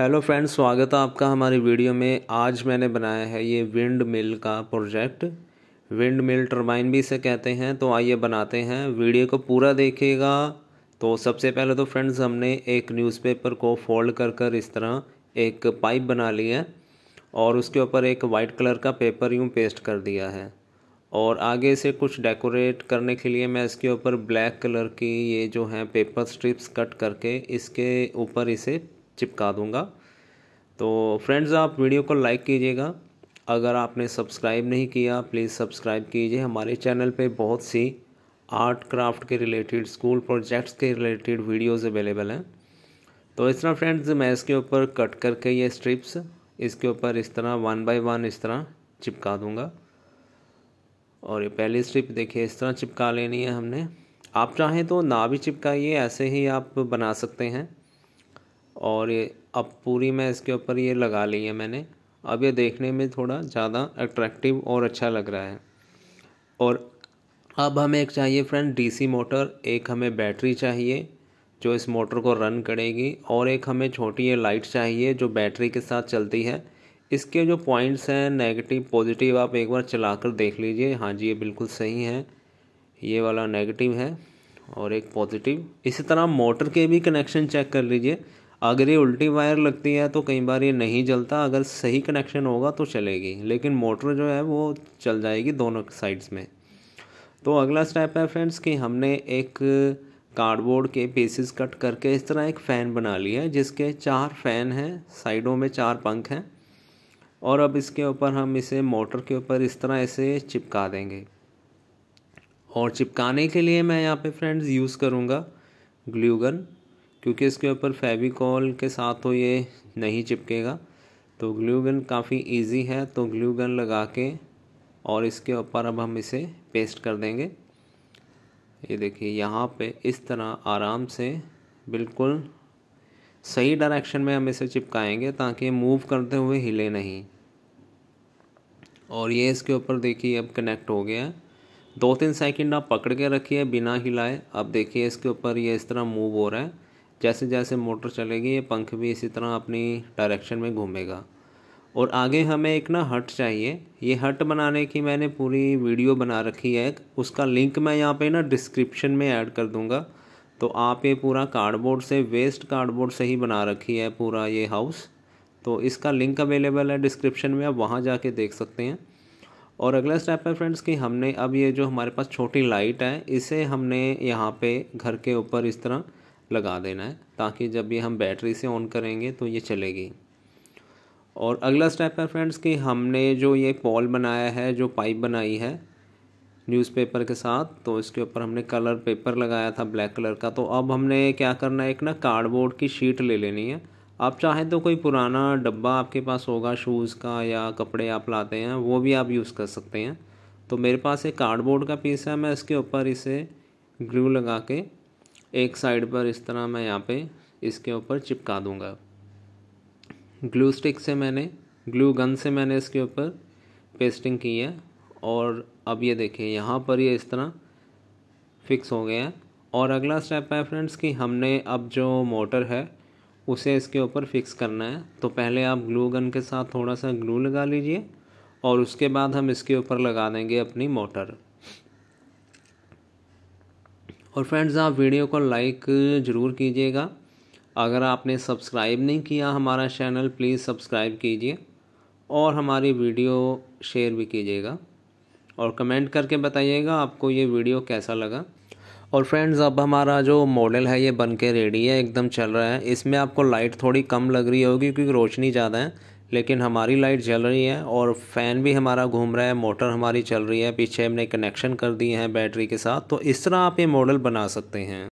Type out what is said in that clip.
hello friends स्वागत है आपका हमारी वीडियो में आज मैंने बनाया है ये विंड मिल का प्रोजेक्ट विंड मिल टर्बाइन भी इसे कहते हैं तो आइए बनाते हैं वीडियो को पूरा देखिएगा तो सबसे पहले तो फ्रेंड्स हमने एक न्यूज़पेपर को फोल्ड कर कर इस तरह एक पाइप बना ली है और उसके ऊपर एक वाइट कलर का पेपर यूँ पेस्ट कर दिया है और आगे से कुछ डेकोरेट करने के लिए मैं इसके ऊपर ब्लैक कलर की ये जो है पेपर स्ट्रिप्स कट करके इसके ऊपर इसे चिपका दूंगा तो फ्रेंड्स आप वीडियो को लाइक कीजिएगा अगर आपने सब्सक्राइब नहीं किया प्लीज़ सब्सक्राइब कीजिए हमारे चैनल पे बहुत सी आर्ट क्राफ्ट के रिलेटेड स्कूल प्रोजेक्ट्स के रिलेटेड वीडियोस अवेलेबल हैं तो इस तरह फ्रेंड्स मैं इसके ऊपर कट करके ये स्ट्रिप्स इसके ऊपर इस तरह वन बाय वन इस तरह चिपका दूंगा और ये पहली स्ट्रिप देखिए इस तरह चिपका लेनी है हमने आप चाहें तो ना भी चिपकाइए ऐसे ही आप बना सकते हैं और ये अब पूरी मैं इसके ऊपर ये लगा ली है मैंने अब ये देखने में थोड़ा ज़्यादा अट्रैक्टिव और अच्छा लग रहा है और अब हमें एक चाहिए फ्रेंड डीसी मोटर एक हमें बैटरी चाहिए जो इस मोटर को रन करेगी और एक हमें छोटी ये लाइट चाहिए जो बैटरी के साथ चलती है इसके जो पॉइंट्स हैं नेगेटिव पॉजिटिव आप एक बार चला कर देख लीजिए हाँ जी ये बिल्कुल सही है ये वाला नेगेटिव है और एक पॉजिटिव इसी तरह मोटर के भी कनेक्शन चेक कर लीजिए अगर ये उल्टी वायर लगती है तो कई बार ये नहीं जलता अगर सही कनेक्शन होगा तो चलेगी लेकिन मोटर जो है वो चल जाएगी दोनों साइड्स में तो अगला स्टेप है फ्रेंड्स कि हमने एक कार्डबोर्ड के पीसेस कट करके इस तरह एक फ़ैन बना लिया है जिसके चार फ़ैन हैं साइडों में चार पंख हैं और अब इसके ऊपर हम इसे मोटर के ऊपर इस तरह इसे चिपका देंगे और चिपकाने के लिए मैं यहाँ पे फ्रेंड्स यूज़ करूँगा ग्ल्यूगन क्योंकि इसके ऊपर फेविकॉल के साथ तो ये नहीं चिपकेगा तो ग्लू गन काफ़ी इजी है तो ग्लू गन लगा के और इसके ऊपर अब हम इसे पेस्ट कर देंगे ये देखिए यहाँ पे इस तरह आराम से बिल्कुल सही डायरेक्शन में हम इसे चिपकाएंगे ताकि मूव करते हुए हिले नहीं और ये इसके ऊपर देखिए अब कनेक्ट हो गया है दो तीन सेकंड आप पकड़ के रखिए बिना हिलाए अब देखिए इसके ऊपर ये इस तरह मूव हो रहा है जैसे जैसे मोटर चलेगी ये पंख भी इसी तरह अपनी डायरेक्शन में घूमेगा और आगे हमें एक ना हट चाहिए ये हट बनाने की मैंने पूरी वीडियो बना रखी है उसका लिंक मैं यहाँ पे ना डिस्क्रिप्शन में ऐड कर दूँगा तो आप ये पूरा कार्डबोर्ड से वेस्ट कार्डबोर्ड से ही बना रखी है पूरा ये हाउस तो इसका लिंक अवेलेबल है डिस्क्रिप्शन में आप वहाँ जा देख सकते हैं और अगला स्टेप है फ्रेंड्स कि हमने अब ये जो हमारे पास छोटी लाइट है इसे हमने यहाँ पर घर के ऊपर इस तरह लगा देना है ताकि जब ये हम बैटरी से ऑन करेंगे तो ये चलेगी और अगला स्टेप है फ्रेंड्स कि हमने जो ये पॉल बनाया है जो पाइप बनाई है न्यूज़पेपर के साथ तो इसके ऊपर हमने कलर पेपर लगाया था ब्लैक कलर का तो अब हमने क्या करना है एक ना कार्डबोर्ड की शीट ले लेनी है आप चाहें तो कोई पुराना डब्बा आपके पास होगा शूज़ का या कपड़े आप लाते हैं वो भी आप यूज़ कर सकते हैं तो मेरे पास एक कार्डबोर्ड का पीस है मैं इसके ऊपर इसे ग्लू लगा के एक साइड पर इस तरह मैं यहाँ पे इसके ऊपर चिपका दूँगा ग्लू स्टिक से मैंने ग्लू गन से मैंने इसके ऊपर पेस्टिंग की है और अब ये देखिए यहाँ पर ये इस तरह फिक्स हो गया है और अगला स्टेप है फ्रेंड्स कि हमने अब जो मोटर है उसे इसके ऊपर फिक्स करना है तो पहले आप ग्लू गन के साथ थोड़ा सा ग्लू लगा लीजिए और उसके बाद हम इसके ऊपर लगा देंगे अपनी मोटर और फ्रेंड्स आप वीडियो को लाइक ज़रूर कीजिएगा अगर आपने सब्सक्राइब नहीं किया हमारा चैनल प्लीज़ सब्सक्राइब कीजिए और हमारी वीडियो शेयर भी कीजिएगा और कमेंट करके बताइएगा आपको ये वीडियो कैसा लगा और फ्रेंड्स अब हमारा जो मॉडल है ये बन के रेडी है एकदम चल रहा है इसमें आपको लाइट थोड़ी कम लग रही होगी क्योंकि रोशनी ज़्यादा है लेकिन हमारी लाइट जल रही है और फ़ैन भी हमारा घूम रहा है मोटर हमारी चल रही है पीछे हमने कनेक्शन कर दिए हैं बैटरी के साथ तो इस तरह आप ये मॉडल बना सकते हैं